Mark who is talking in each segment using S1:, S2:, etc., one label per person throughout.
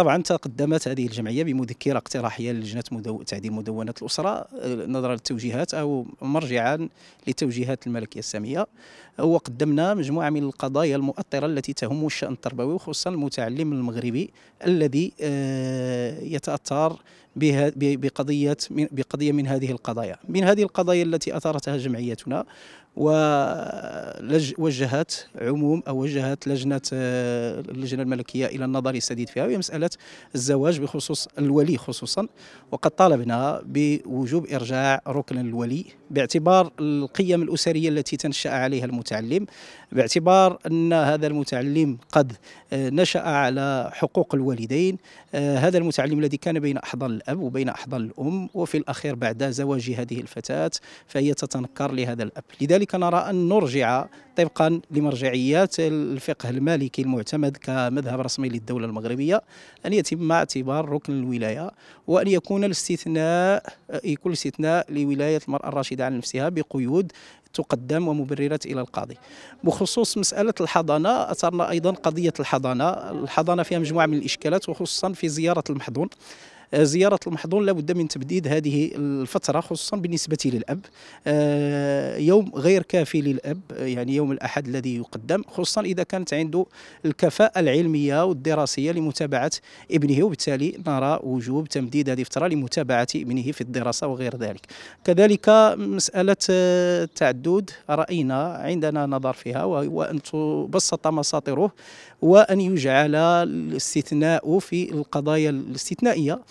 S1: طبعا تقدمت هذه الجمعيه بمذكره اقتراحيه للجنه مدو... تعديل مدونه الاسره نظرا للتوجيهات او مرجعا لتوجيهات الملكيه الساميه وقدمنا مجموعه من القضايا المؤطره التي تهم الشان التربوي وخصوصا المتعلم المغربي الذي آه، يتاثر بقضية بقضية من هذه القضايا من هذه القضايا التي أثارتها جمعيتنا ووجهت عموم أو وجهت لجنة اللجنة الملكية إلى النظر السديد فيها وهي مسألة الزواج بخصوص الولي خصوصا وقد طالبنا بوجوب إرجاع ركن الولي باعتبار القيم الأسرية التي تنشأ عليها المتعلم باعتبار أن هذا المتعلم قد آه، نشأ على حقوق الوالدين آه، هذا المتعلم الذي كان بين أحضان الأب وبين أحضان الأم وفي الأخير بعد زواج هذه الفتاة فهي تتنكر لهذا الأب لذلك نرى أن نرجع طبقا لمرجعيات الفقه المالكي المعتمد كمذهب رسمي للدولة المغربية أن يتم اعتبار ركن الولاية وأن يكون الاستثناء يكون استثناء لولاية المرأة الراشدة على نفسها بقيود تقدم ومبررات الى القاضي بخصوص مساله الحضانه اثرنا ايضا قضيه الحضانه الحضانه فيها مجموعه من الاشكالات وخصوصا في زياره المحضون آه، زيارة المحظور لابد من تبديد هذه الفترة خصوصا بالنسبة للأب آه، يوم غير كافي للأب آه، يعني يوم الأحد الذي يقدم خصوصا إذا كانت عنده الكفاءة العلمية والدراسية لمتابعة ابنه وبالتالي نرى وجوب تمديد هذه الفترة لمتابعة ابنه في الدراسة وغير ذلك كذلك مسألة التعدد رأينا عندنا نظر فيها وأن تبسط مساطره وأن يجعل الاستثناء في القضايا الاستثنائية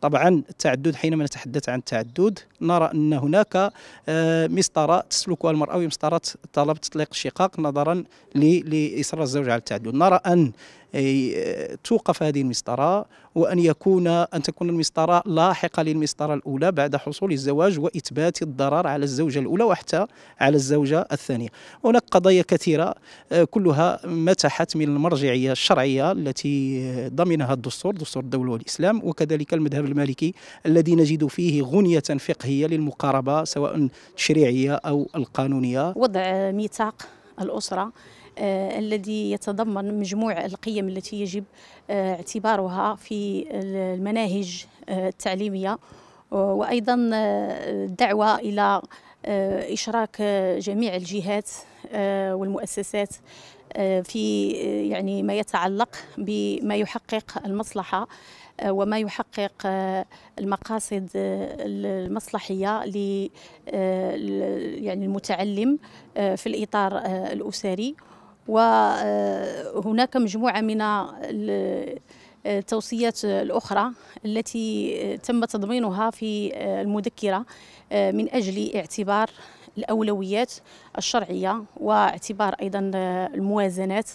S1: طبعا التعدد حينما نتحدث عن التعدد نرى أن هناك آه، مسطرة تسلكها المرأة وهي مسطرة طلب تطليق الشقاق نظرا لإصرار الزوج على التعدد نرى أن آه، توقف هذه المسطرة وأن يكون أن تكون المسطرة لاحقة للمسطرة الأولى بعد حصول الزواج وإثبات الضرر على الزوجة الأولى وحتى على الزوجة الثانية هناك قضايا كثيرة آه، كلها متحت من المرجعية الشرعية التي ضمنها الدستور دستور الدولة والإسلام وكذلك المذهب المالكي الذي نجد فيه غنية فقهية للمقاربة سواء تشريعية أو القانونية
S2: وضع ميثاق الأسرة آه، الذي يتضمن مجموع القيم التي يجب آه، اعتبارها في المناهج آه، التعليمية وأيضا الدعوة إلى إشراك جميع الجهات والمؤسسات في يعني ما يتعلق بما يحقق المصلحة وما يحقق آه، المقاصد آه، المصلحيه آه، ل يعني المتعلم في الاطار الاسري وهناك مجموعه من التوصيات الأخرى التي تم تضمينها في المذكرة من أجل اعتبار الأولويات الشرعية واعتبار أيضا الموازنات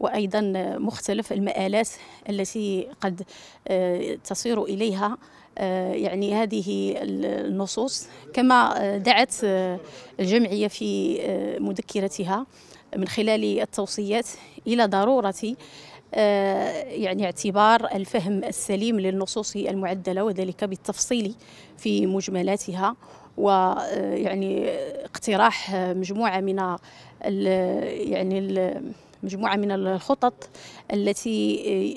S2: وأيضا مختلف المآلات التي قد آه، تصير إليها آه، يعني هذه النصوص كما آه، دعت الجمعية في مذكرتها من خلال التوصيات إلى ضرورة يعني اعتبار الفهم السليم للنصوص المعدلة وذلك بالتفصيل في مجملاتها ويعني اقتراح مجموعة من ال يعني مجموعه من الخطط التي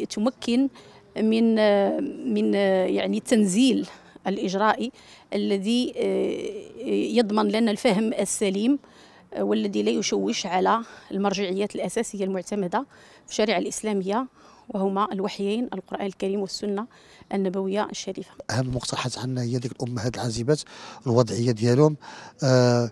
S2: آه، تمكن من آه، من آه، يعني التنزيل الاجرائي الذي يضمن لنا الفهم السليم والذي لا يشوش على المرجعيات الاساسيه المعتمده في الشريعه الاسلاميه وهما الوحيين القرآن الكريم والسنة النبوية الشريفة
S3: أهم مقترحات عندنا هي ديك الأمهات العازبات الوضعية ديالهم آه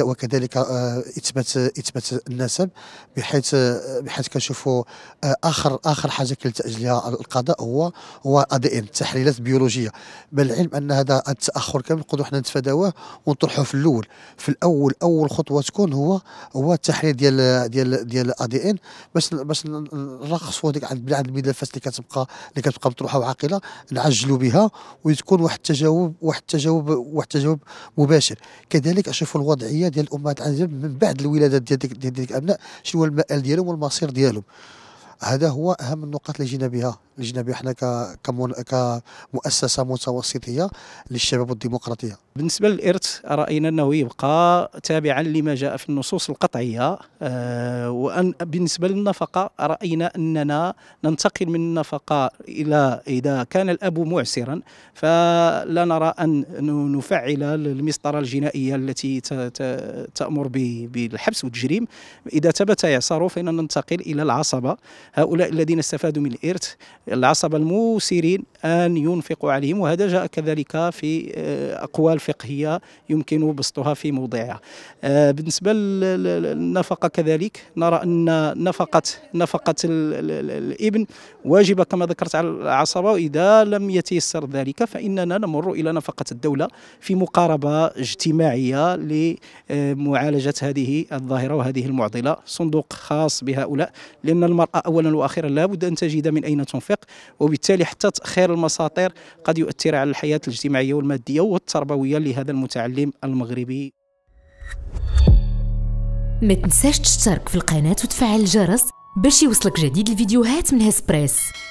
S3: وكذلك آه إثبات إثبات النسب بحيث آه، بحيث كنشوفوا آه آخر آخر حاجة كيلتأج لها القضاء هو هو الأدين التحليلات البيولوجية بالعلم أن هذا التأخر كامل نقدروا حنا نتفاداوه ونطرحوه في الأول في الأول أول خطوة تكون هو هو التحليل ديال ديال ديال الأدين باش باش نرخصوا هذيك عند عند الملفات اللي كتبقى اللي كتبقى مطروحه وعاقله نعجلوا بها وتكون واحد التجاوب واحد التجاوب واحد التجاوب مباشر كذلك اشوفوا الوضعيه ديال الامهات من بعد الولادات ديال ديك الابناء شنو هو المآل ديالهم والمصير ديالهم هذا هو اهم النقاط اللي جينا بها اللي جينا بها حنا كمؤسسه متوسطيه للشباب والديمقراطيه
S1: بالنسبه للارث راينا انه يبقى تابعا لما جاء في النصوص القطعيه آه، وان بالنسبه للنفقه راينا اننا ننتقل من النفقه الى اذا كان الاب معسرا فلا نرى ان نفعل المسطره الجنائيه التي تامر بالحبس والتجريم اذا ثبت يساره فاننا ننتقل الى العصبه هؤلاء الذين استفادوا من الإرث العصبة الموسرين أن ينفقوا عليهم وهذا جاء كذلك في آه، أقوال فقهية يمكن بسطها في موضعها آه، بالنسبة للنفقة كذلك نرى أن نفقة نفقة الابن واجبة كما ذكرت على العصبة وإذا لم يتيسر ذلك فإننا نمر إلى نفقة الدولة في مقاربة اجتماعية لمعالجة هذه الظاهرة وهذه المعضلة صندوق خاص بهؤلاء لأن المرأة أولا اولا واخيرا لا بد ان تجد من اين تنفق وبالتالي حتى تاخير المساطير قد يؤثر على الحياه الاجتماعيه والماديه والتربويه لهذا المتعلم المغربي
S2: ما تنساش تشترك في القناه وتفعل الجرس باش يوصلك جديد الفيديوهات من هسبريس